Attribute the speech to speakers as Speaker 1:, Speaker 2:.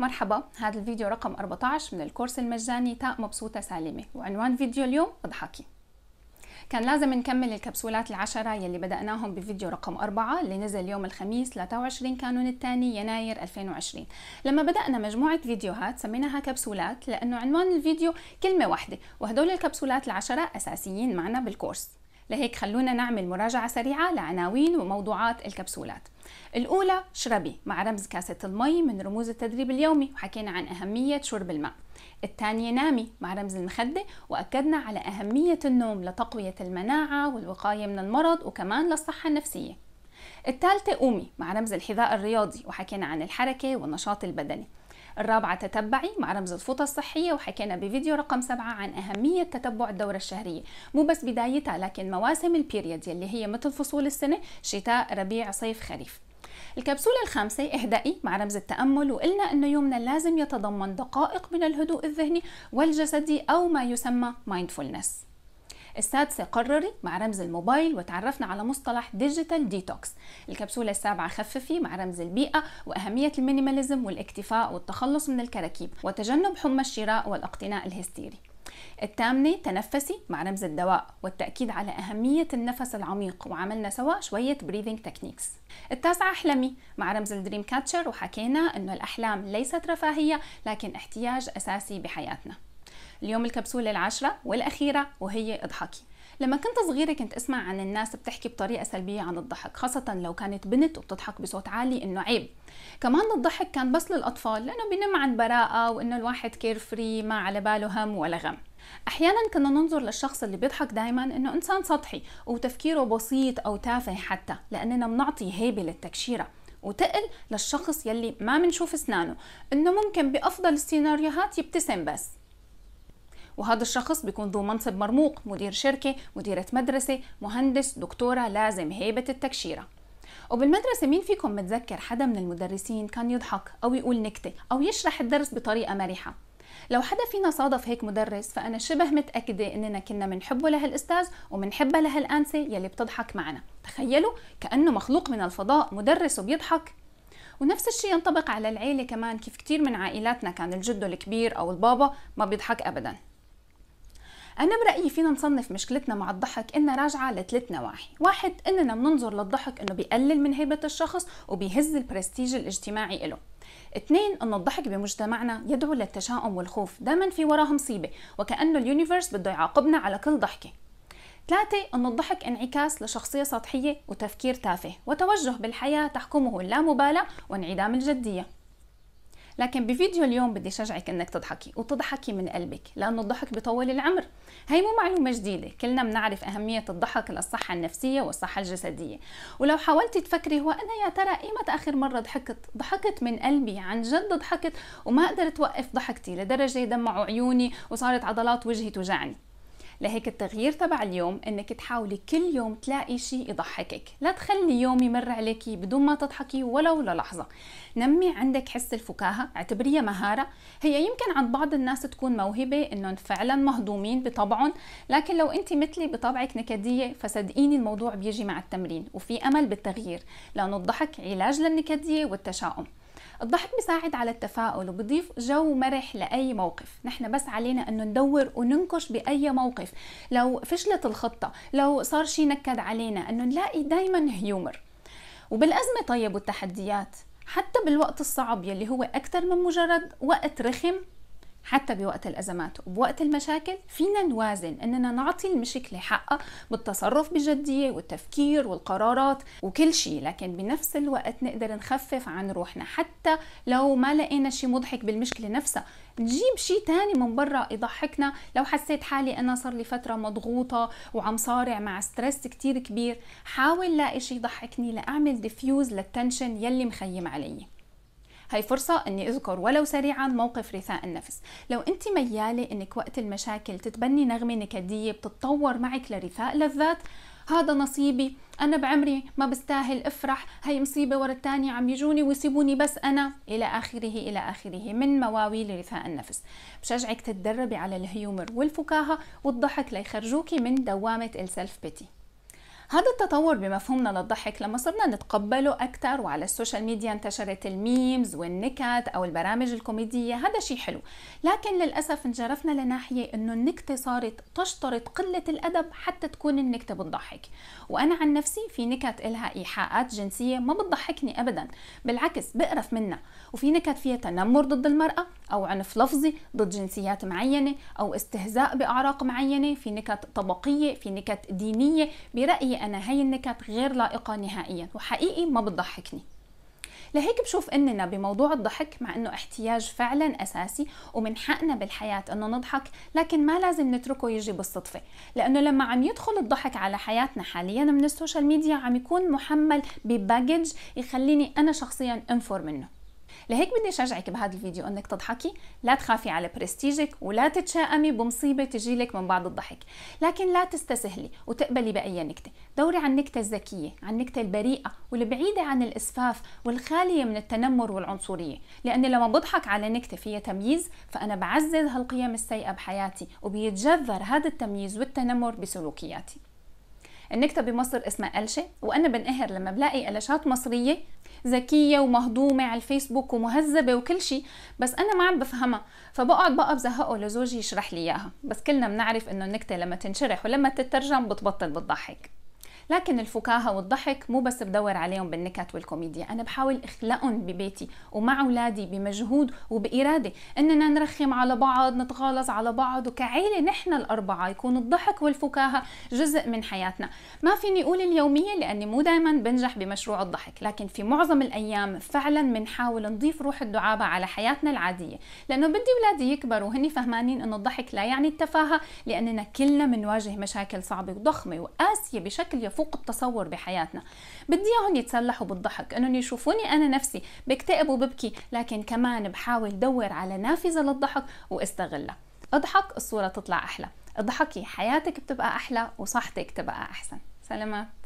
Speaker 1: مرحبا هذا الفيديو رقم 14 من الكورس المجاني تاء مبسوطة سالمة وعنوان فيديو اليوم اضحكي كان لازم نكمل الكبسولات العشرة يلي بدأناهم بفيديو رقم أربعة اللي نزل يوم الخميس 23 كانون الثاني يناير 2020 لما بدأنا مجموعة فيديوهات سميناها كبسولات لأنه عنوان الفيديو كلمة واحدة وهدول الكبسولات العشرة أساسيين معنا بالكورس لهيك خلونا نعمل مراجعة سريعة لعناوين وموضوعات الكبسولات الأولى شربي مع رمز كاسة المي من رموز التدريب اليومي وحكينا عن أهمية شرب الماء الثانية نامي مع رمز المخدة وأكدنا على أهمية النوم لتقوية المناعة والوقاية من المرض وكمان للصحة النفسية الثالثة قومي مع رمز الحذاء الرياضي وحكينا عن الحركة والنشاط البدني الرابعة تتبعي مع رمز الفوطة الصحية وحكينا بفيديو رقم سبعة عن أهمية تتبع الدورة الشهرية مو بس بدايتها لكن مواسم البيريد يلي هي مثل فصول السنة شتاء ربيع صيف خريف الكبسولة الخامسة اهدئي مع رمز التأمل وقلنا أنه يومنا لازم يتضمن دقائق من الهدوء الذهني والجسدي أو ما يسمى mindfulness السادسة قرري مع رمز الموبايل وتعرفنا على مصطلح ديجيتال ديتوكس الكبسولة السابعة خففي مع رمز البيئة وأهمية المينيماليزم والاكتفاء والتخلص من الكراكيب وتجنب حمى الشراء والاقتناء الهستيري الثامنة تنفسي مع رمز الدواء والتأكيد على أهمية النفس العميق وعملنا سوا شوية breathing techniques التاسعة أحلمي مع رمز الدريم كاتشر وحكينا أنه الأحلام ليست رفاهية لكن احتياج أساسي بحياتنا اليوم الكبسولة العاشرة والأخيرة وهي اضحكي لما كنت صغيرة كنت اسمع عن الناس بتحكي بطريقة سلبية عن الضحك خاصة لو كانت بنت وبتضحك بصوت عالي انه عيب كمان الضحك كان بس للأطفال لأنه بينم عن براءة وانه الواحد كير فري ما على باله هم ولا غم احيانا كنا ننظر للشخص اللي بيضحك دائما انه انسان سطحي وتفكيره بسيط او تافه حتى لاننا بنعطي هيبه للتكشيره وتقل للشخص يلي ما منشوف اسنانه انه ممكن بافضل السيناريوهات يبتسم بس وهذا الشخص بيكون ذو منصب مرموق مدير شركة مديرة مدرسة مهندس دكتورة لازم هيبة التكشيرة وبالمدرسة مين فيكم متذكر حدا من المدرسين كان يضحك أو يقول نكتة أو يشرح الدرس بطريقة مرحة لو حدا فينا صادف هيك مدرس فأنا شبه متأكدة إننا كنا بنحبه لهالأستاذ وبنحبها لهالأنسة يلي بتضحك معنا تخيلوا كأنه مخلوق من الفضاء مدرس وبيضحك ونفس الشيء ينطبق على العيلة كمان كيف كتير من عائلاتنا كان الجد الكبير أو البابا ما بيضحك أبداً انا برايي فينا نصنف مشكلتنا مع الضحك انها راجعه لثلاث نواحي واحد اننا بننظر للضحك انه بيقلل من هيبه الشخص وبيهز البرستيج الاجتماعي له اثنين انه الضحك بمجتمعنا يدعو للتشاؤم والخوف دائما في وراها مصيبه وكانه اليونيفيرس بده يعاقبنا على كل ضحكه ثلاثة أن الضحك انعكاس لشخصية سطحية وتفكير تافه وتوجه بالحياة تحكمه اللامبالاة وانعدام الجدية لكن بفيديو اليوم بدي شجعك انك تضحكي وتضحكي من قلبك لانه الضحك بيطول العمر هي مو معلومه جديده كلنا بنعرف اهميه الضحك للصحه النفسيه والصحه الجسديه ولو حاولتي تفكري هو انا يا ترى ايمتى اخر مره ضحكت ضحكت من قلبي عن جد ضحكت وما قدرت اوقف ضحكتي لدرجه دمعوا عيوني وصارت عضلات وجهي توجعني لهيك التغيير تبع اليوم انك تحاولي كل يوم تلاقي شيء يضحكك لا تخلي يوم يمر عليك بدون ما تضحكي ولو للحظه نمي عندك حس الفكاهه اعتبريها مهاره هي يمكن عند بعض الناس تكون موهبه انهم فعلا مهضومين بطبعهم لكن لو انت مثلي بطبعك نكديه فصدقيني الموضوع بيجي مع التمرين وفي امل بالتغيير لانه الضحك علاج للنكديه والتشاؤم الضحك بيساعد على التفاؤل وبضيف جو مرح لأي موقف نحن بس علينا أنه ندور وننكش بأي موقف لو فشلت الخطة لو صار شي نكد علينا أنه نلاقي دايما هيومر وبالأزمة طيب والتحديات حتى بالوقت الصعب يلي هو أكثر من مجرد وقت رخم حتى بوقت الأزمات وبوقت المشاكل فينا نوازن أننا نعطي المشكلة حقها بالتصرف بجدية والتفكير والقرارات وكل شيء لكن بنفس الوقت نقدر نخفف عن روحنا حتى لو ما لقينا شيء مضحك بالمشكلة نفسها نجيب شيء تاني من برا يضحكنا لو حسيت حالي أنا صار لي فترة مضغوطة وعم صارع مع ستريس كتير كبير حاول لاقي شيء يضحكني لأعمل ديفيوز للتنشن يلي مخيم علي هاي فرصة اني اذكر ولو سريعا موقف رثاء النفس لو انت ميالة انك وقت المشاكل تتبني نغمة نكدية بتتطور معك لرثاء لذات هذا نصيبي أنا بعمري ما بستاهل أفرح هاي مصيبة ورا الثانية عم يجوني ويسيبوني بس أنا إلى آخره إلى آخره من مواويل رثاء النفس بشجعك تتدربي على الهيومر والفكاهة والضحك ليخرجوكي من دوامة السلف بيتي هذا التطور بمفهومنا للضحك لما صرنا نتقبله أكثر وعلى السوشيال ميديا انتشرت الميمز والنكت أو البرامج الكوميدية هذا شيء حلو لكن للأسف انجرفنا لناحية أنه النكتة صارت تشترط قلة الأدب حتى تكون النكتة بتضحك وأنا عن نفسي في نكت إلها إيحاءات جنسية ما بتضحكني أبدا بالعكس بقرف منها وفي نكت فيها تنمر ضد المرأة أو عنف لفظي ضد جنسيات معينة أو استهزاء بأعراق معينة في نكت طبقية في نكت دينية برأيي أنا هاي النكت غير لائقة نهائيا وحقيقي ما بتضحكني لهيك بشوف اننا بموضوع الضحك مع انه احتياج فعلا اساسي ومن حقنا بالحياه انه نضحك لكن ما لازم نتركه يجي بالصدفه لانه لما عم يدخل الضحك على حياتنا حاليا من السوشيال ميديا عم يكون محمل بباجج يخليني انا شخصيا انفر منه لهيك بدي شجعك بهذا الفيديو انك تضحكي لا تخافي على برستيجك ولا تتشائمي بمصيبه تجي لك من بعض الضحك لكن لا تستسهلي وتقبلي باي نكته دوري عن النكته الذكيه عن النكته البريئه والبعيده عن الاسفاف والخاليه من التنمر والعنصريه لاني لما بضحك على نكته فيها تمييز فانا بعزز هالقيم السيئه بحياتي وبيتجذر هذا التمييز والتنمر بسلوكياتي النكته بمصر اسمها قلشه وانا بنقهر لما بلاقي قلشات مصريه ذكيه ومهضومه على الفيسبوك ومهذبه وكل شيء بس انا ما عم بفهمها فبقعد بقى بزهقه لزوجي يشرح لي اياها بس كلنا بنعرف انه النكته لما تنشرح ولما تترجم بتبطل بتضحك لكن الفكاهة والضحك مو بس بدور عليهم بالنكت والكوميديا أنا بحاول أخلقهم ببيتي ومع أولادي بمجهود وبإرادة إننا نرخم على بعض نتغالظ على بعض وكعيلة نحن الأربعة يكون الضحك والفكاهة جزء من حياتنا ما فيني أقول اليومية لأني مو دائما بنجح بمشروع الضحك لكن في معظم الأيام فعلا بنحاول نضيف روح الدعابة على حياتنا العادية لأنه بدي أولادي يكبروا وهني فهمانين إنه الضحك لا يعني التفاهة لأننا كلنا بنواجه مشاكل صعبة وضخمة وقاسية بشكل يفوق فوق التصور بحياتنا بدي اياهم يتسلحوا بالضحك انهم يشوفوني انا نفسي بكتئب وببكي لكن كمان بحاول دور على نافذه للضحك واستغلها اضحك الصوره تطلع احلى اضحكي حياتك بتبقى احلى وصحتك تبقى احسن سلامات